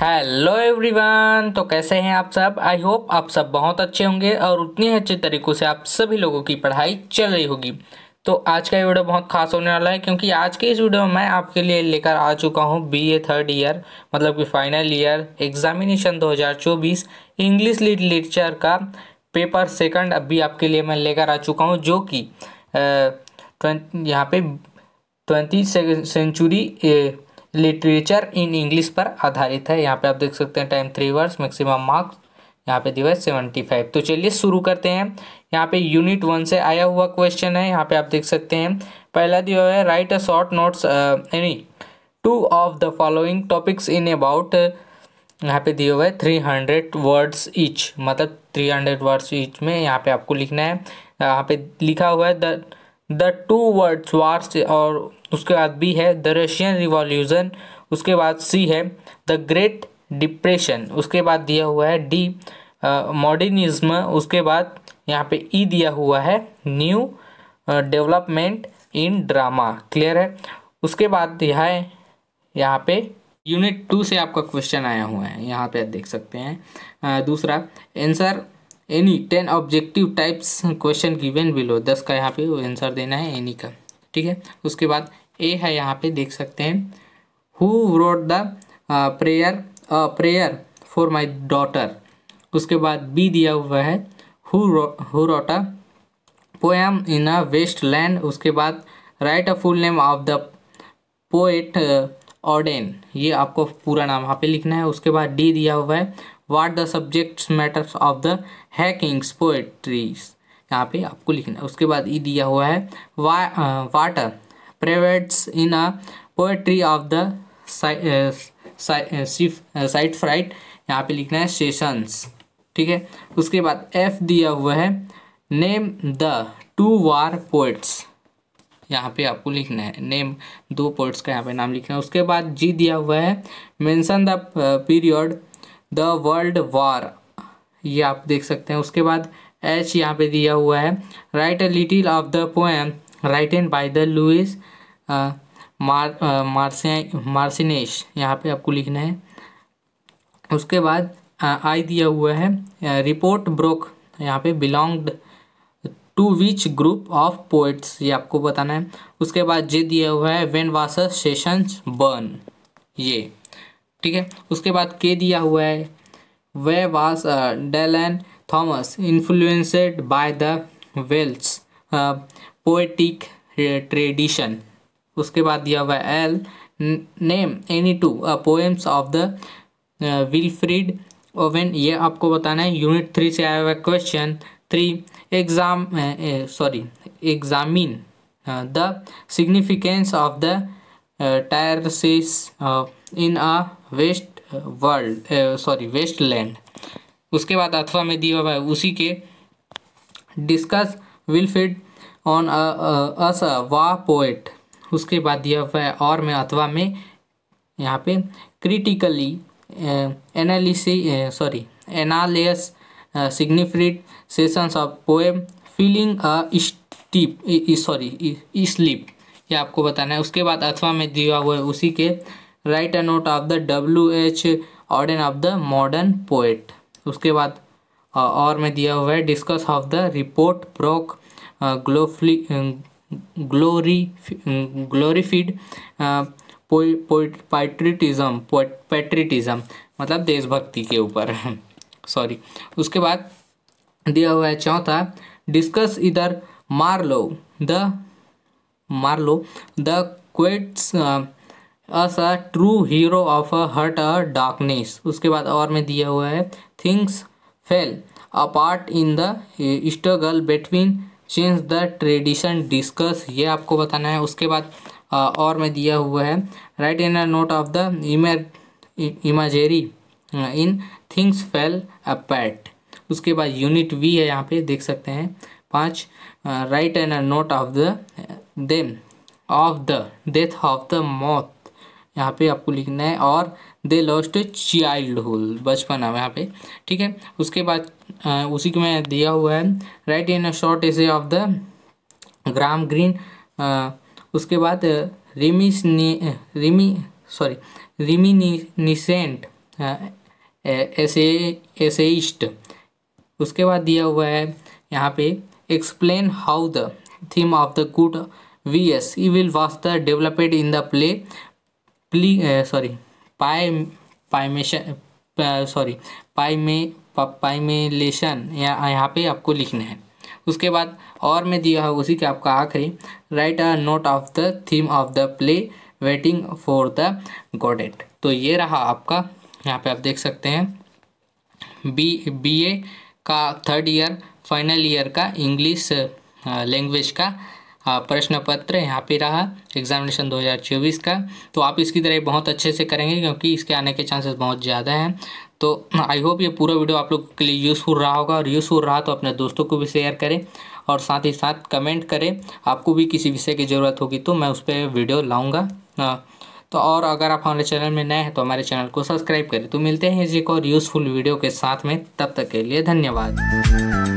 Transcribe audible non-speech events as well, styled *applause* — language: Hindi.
हेलो एवरीवन तो कैसे हैं आप सब आई होप आप सब बहुत अच्छे होंगे और उतने अच्छे तरीक़ों से आप सभी लोगों की पढ़ाई चल रही होगी तो आज का वीडियो बहुत खास होने वाला है क्योंकि आज के इस वीडियो में मैं आपके लिए लेकर आ चुका हूँ बी ए थर्ड ईयर मतलब कि फाइनल ईयर एग्जामिनेशन चौबीस इंग्लिश लिटरेचर का पेपर सेकंड अभी आपके लिए मैं लेकर आ चुका हूँ जो कि यहाँ पे twenty century literature in English पर आधारित है यहाँ पे आप देख सकते हैं time three hours maximum marks यहाँ पे दिवस सेवेंटी फाइव तो चलिए शुरू करते हैं यहाँ पे यूनिट वन से आया हुआ क्वेश्चन है यहाँ पे आप देख सकते हैं पहला दिया है राइट अ शॉर्ट नोट्स यानी two of the following topics in about यहाँ पे दिए हुआ है थ्री हंड्रेड वर्ड्स ईच मतलब थ्री हंड्रेड वर्ड्स ईच में यहाँ पे आपको लिखना है यहाँ पे लिखा हुआ है the the two world wars और उसके बाद बी है द रशियन रिवॉल्यूशन उसके बाद सी है द ग्रेट डिप्रेशन उसके बाद दिया हुआ है डी मॉडर्निज्म उसके बाद यहाँ पे ई e दिया हुआ है new development in drama clear है उसके बाद यह है यहाँ पे यूनिट टू से आपका क्वेश्चन आया हुआ है यहाँ पे देख सकते हैं दूसरा answer any ten objective types question given below दस का यहाँ पे आंसर देना है एनी का ठीक है उसके बाद ए है यहाँ पे देख सकते हैं who wrote the prayer prayer for my daughter उसके बाद बी दिया हुआ है who wrote a poem in a waste land उसके बाद write a full name of the poet Auden ये आपको पूरा नाम यहाँ पे लिखना है उसके बाद डी दिया हुआ है what the subject matters of the hackings poetry poetries यहाँ पे आपको लिखना है उसके बाद ई दिया हुआ है what prevails in a poetry of the sight fright यहाँ पे लिखना है सेशंस ठीक है उसके बाद एफ दिया हुआ है name the two war poets यहाँ पे आपको लिखना है नेम दो पोइट्स का यहाँ पे नाम लिखना है उसके बाद जी दिया हुआ है mention the period the world war ये आप देख सकते हैं उसके बाद एच यहाँ पे दिया हुआ है write a little of the poem and by the Louis MacNeice यहाँ पे आपको लिखना है उसके बाद आई uh, दिया हुआ है रिपोर्ट uh, ब्रोक यहाँ पे belonged to which group of poets ये आपको बताना है उसके बाद जे दिया हुआ है वेन वास सेशंस बर्न ये ठीक है उसके बाद के दिया हुआ है they was Dale and Thomas influenced by the Welsh poetic tradition उसके बाद दिया हुआ है L name any two poems of the Wilfred Owen ये आपको बताना है यूनिट थ्री से आया हुआ question three exam sorry examine the significance of the Tiresias in a waste world sorry waste land उसके बाद अथवा में दिया हुआ है उसी के discuss Wilfred Owen as war poet उसके बाद दिया हुआ है और में अथवा में यहाँ पे critically analyse sorry analyse significations of poem feeling a steep sorry sleep ये आपको बताना है उसके बाद अथवा में दिया हुआ है उसी के write and note of the W H Auden of the modern poet उसके बाद और में दिया हुआ है discuss of the Rupert Brooke glory glory glorified patriotism patriotism मतलब देशभक्ति के ऊपर सॉरी *laughs* उसके बाद दिया हुआ है चौथा डिस्कस इधर Marlow the Marlow the Kurtz as a true hero of a heart a darkness उसके बाद और में दिया हुआ है things fall apart in the struggle between change the tradition discuss ये आपको बताना है उसके बाद और में दिया हुआ है write in a note of the imagery in things fall apart उसके बाद यूनिट वी है यहाँ पे देख सकते हैं पाँच write and a note of the theme of the death of the मौत यहाँ पे आपको लिखना है और दे लॉस्ट चाइल्ड हुड बचपना यहाँ पे ठीक है उसके बाद आ, उसी को मैं दिया हुआ है write in a short essay of the Graham Greene ah, उसके बाद remiss rimy sorry nascent essay essayist उसके बाद दिया हुआ है यहाँ पे explain how the theme of the good V S E will was the developed in the play plea sorry pie Pygmalion sorry पाइमे पाइमेलेशन या यहाँ पे आपको लिखना है उसके बाद और में दिया है उसी के आपका आखिरी write a note of the theme of the play waiting for the Godot तो ये रहा आपका यहाँ पे आप देख सकते हैं बी बीए का थर्ड ईयर फाइनल ईयर का इंग्लिश लैंग्वेज का हाँ, प्रश्न पत्र यहाँ पे रहा एग्जामिनेशन 2024 का तो आप इसकी तरह बहुत अच्छे से करेंगे क्योंकि इसके आने के चांसेस बहुत ज़्यादा हैं तो आई होप ये पूरा वीडियो आप लोग के लिए यूज़फुल रहा होगा और यूज़फुल रहा तो अपने दोस्तों को भी शेयर करें और साथ ही साथ कमेंट करें आपको भी किसी विषय की ज़रूरत होगी तो मैं उस पर वीडियो लाऊँगा तो और अगर आप हमारे चैनल में नए हैं तो हमारे चैनल को सब्सक्राइब करें तो मिलते हैं इस एक और यूज़फुल वीडियो के साथ में तब तक के लिए धन्यवाद